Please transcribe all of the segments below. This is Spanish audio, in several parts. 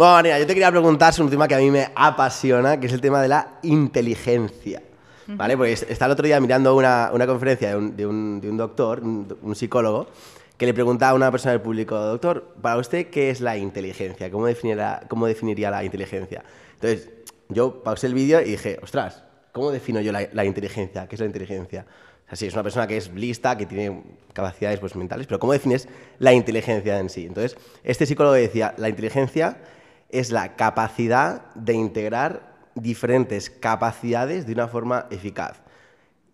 Bueno, yo te quería preguntar sobre un tema que a mí me apasiona, que es el tema de la inteligencia. ¿Vale? Porque estaba el otro día mirando una, una conferencia de un, de un, doctor, un, psicólogo, que le preguntaba a una persona del público, doctor, ¿para usted qué es la inteligencia? ¿Cómo, definirá, cómo definiría la inteligencia? Entonces, yo pausé el vídeo y dije, ostras, ¿cómo defino yo la, inteligencia? ¿Qué es la inteligencia? O sea, sí, es una persona que es lista, que tiene capacidades pues, mentales, pero ¿cómo defines la inteligencia en sí? Entonces, este psicólogo decía, la inteligencia es la capacidad de integrar diferentes capacidades de una forma eficaz.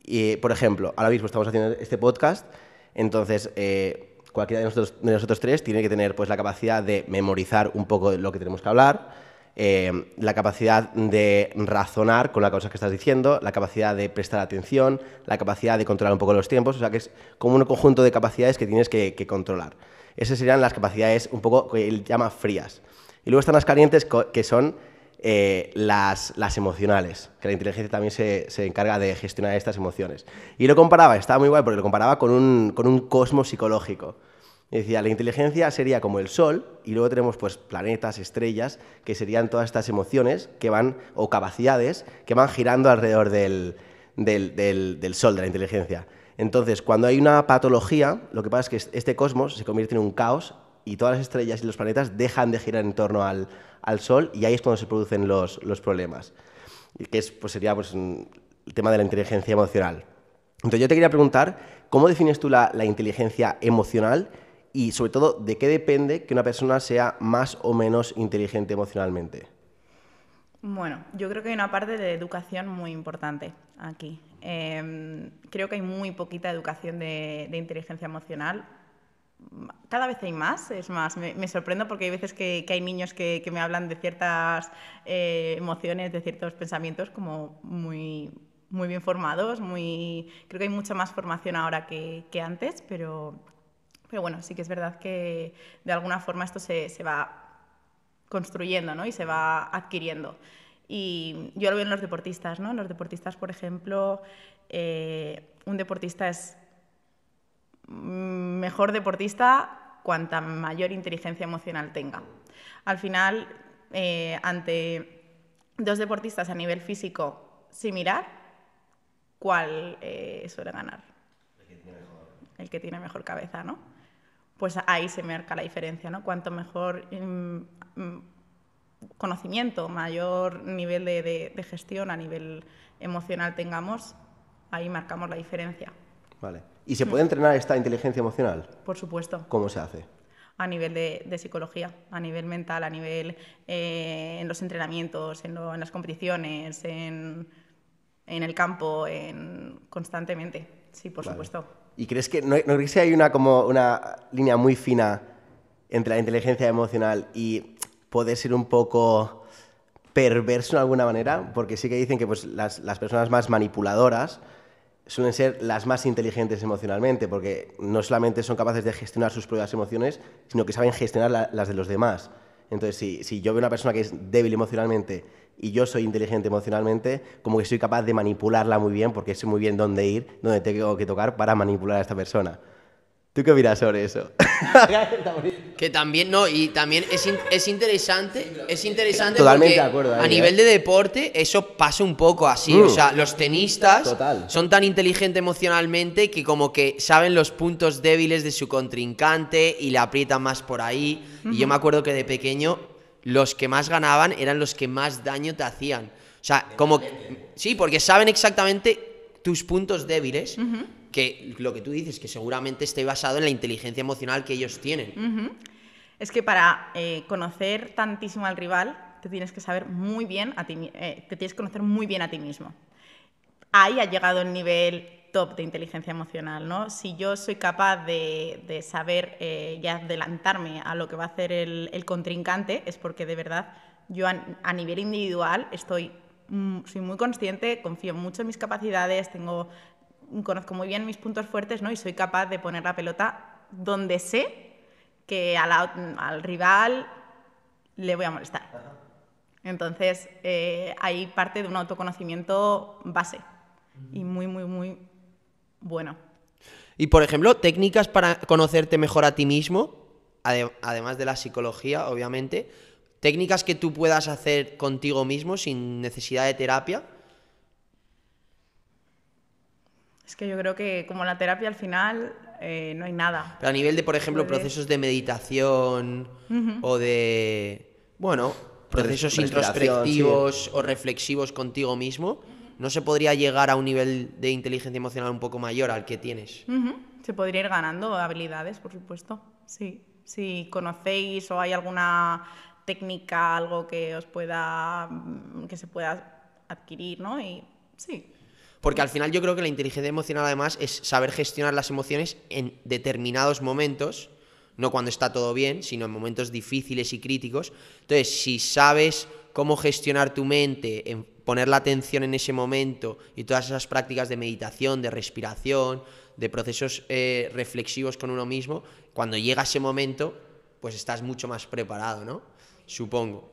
Y, por ejemplo, ahora mismo estamos haciendo este podcast, entonces eh, cualquiera de nosotros, tres tiene que tener pues, la capacidad de memorizar un poco lo que tenemos que hablar, eh, la capacidad de razonar con la cosa que estás diciendo, la capacidad de prestar atención, la capacidad de controlar un poco los tiempos, o sea que es como un conjunto de capacidades que tienes que, que controlar. Esas serían las capacidades un poco que él llama frías. Y luego están las calientes que son eh, las, emocionales, que la inteligencia también se, encarga de gestionar estas emociones. Y lo comparaba, estaba muy guay, porque lo comparaba con un, con cosmos psicológico. decía, la inteligencia sería como el Sol y luego tenemos pues planetas, estrellas, que serían todas estas emociones que van, o capacidades, que van girando alrededor del Sol, de la inteligencia. Entonces, cuando hay una patología, lo que pasa es que este cosmos se convierte en un caos y todas las estrellas y los planetas dejan de girar en torno al, Sol y ahí es cuando se producen los, los problemas, que pues, sería pues, el tema de la inteligencia emocional. Entonces yo te quería preguntar, ¿cómo defines tú la, inteligencia emocional y sobre todo de qué depende que una persona sea más o menos inteligente emocionalmente? Bueno, yo creo que hay una parte de educación muy importante aquí. Em, creo que hay muy poquita educación de, de inteligencia emocional cada vez hay más, es más, me, sorprendo porque hay veces que, hay niños que, me hablan de ciertas eh, emociones, de ciertos pensamientos como muy, muy bien formados, muy, creo que hay mucha más formación ahora que, antes, pero, pero bueno, sí que es verdad que de alguna forma esto se, va construyendo ¿no? y se va adquiriendo. Y yo lo veo en los deportistas, ¿no? Los deportistas, por ejemplo, eh, un deportista es Mm, mejor deportista cuanta mayor inteligencia emocional tenga. Al final, eh, ante dos deportistas a nivel físico similar, ¿cuál eh, suele ganar? El que, tiene mejor. cabeza, ¿no? Pues ahí se marca la diferencia, ¿no? Cuanto mejor mm, mm, conocimiento, mayor nivel de gestión a nivel emocional tengamos, ahí marcamos la diferencia. ¿Y se puede entrenar esta inteligencia emocional? Por supuesto. ¿Cómo se hace? A nivel de, psicología, a nivel mental, a nivel eh, en los entrenamientos, en, las competiciones, en, el campo, en, constantemente. Sí, por supuesto. ¿Y crees que no, crees que hay una, como una línea muy fina entre la inteligencia emocional y poder ser un poco perverso en alguna manera? Porque sí que dicen que pues, las, las personas más manipuladoras suelen ser las más inteligentes emocionalmente, porque no solamente son capaces de gestionar sus propias emociones, sino que saben gestionar las de los demás. Entonces, si, si yo veo una persona que es débil emocionalmente y yo soy inteligente emocionalmente, como que soy capaz de manipularla muy bien, porque sé muy bien dónde ir, dónde tengo que tocar para manipular a esta persona. ¿Tú qué opinas sobre eso? que también, no, y también es, interesante, es interesante porque a nivel ¿eh? de deporte eso pasa un poco así, o mm. sea, los tenistas son tan inteligentes emocionalmente que como que saben los puntos débiles de su contrincante y le aprietan más por ahí, y yo me acuerdo que de pequeño los que más ganaban eran los que más daño te hacían. O sea, como... Sí, porque saben exactamente tus puntos débiles que lo que tú dices, que seguramente esté basado en la inteligencia emocional que ellos tienen. Es que para eh, conocer tantísimo al rival, te tienes que saber muy bien a ti, eh, te tienes que conocer muy bien a ti mismo. Ahí ha llegado el nivel top de inteligencia emocional, ¿no? Si yo soy capaz de, de saber eh, y adelantarme a lo que va a hacer el, contrincante, es porque de verdad yo a, a nivel individual estoy mm, soy muy consciente, confío mucho en mis capacidades, tengo conozco muy bien mis puntos fuertes ¿no? y soy capaz de poner la pelota donde sé que al rival le voy a molestar. Entonces, hay eh, parte de un autoconocimiento base y muy, muy, muy bueno. Y, por ejemplo, técnicas para conocerte mejor a ti mismo, además de la psicología, obviamente, técnicas que tú puedas hacer contigo mismo sin necesidad de terapia Es que yo creo que como la terapia al final eh, no hay nada. Pero a nivel de, por ejemplo, procesos de meditación o de, bueno, procesos introspectivos o reflexivos contigo mismo, ¿no se podría llegar a un nivel de inteligencia emocional un poco mayor al que tienes? Se podría ir ganando habilidades, por supuesto. Sí. Si conocéis o hay alguna técnica, algo que os pueda, que se pueda adquirir, ¿no? Y sí, porque al final yo creo que la inteligencia emocional además es saber gestionar las emociones en determinados momentos, no cuando está todo bien, sino en momentos difíciles y críticos. Entonces, si sabes cómo gestionar tu mente, poner la atención en ese momento y todas esas prácticas de meditación, de respiración, de procesos eh, reflexivos con uno mismo, cuando llega ese momento, pues estás mucho más preparado, ¿no? Supongo.